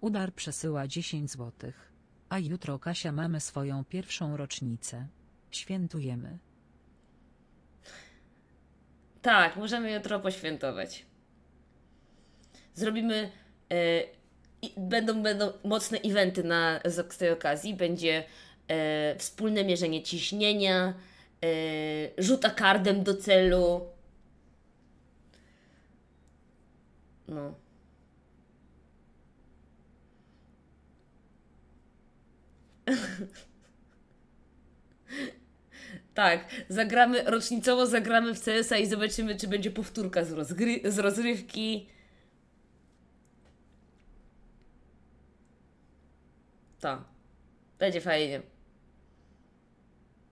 Udar przesyła 10 złotych. A jutro Kasia mamy swoją pierwszą rocznicę. Świętujemy. Tak, możemy jutro poświętować. Zrobimy. Yy, będą, będą mocne eventy na, z tej okazji. Będzie yy, wspólne mierzenie ciśnienia, yy, e, rzuta kardem do celu. No. Tak, zagramy, rocznicowo zagramy w CSA i zobaczymy, czy będzie powtórka z, rozgry- z rozrywki. Tak, będzie fajnie.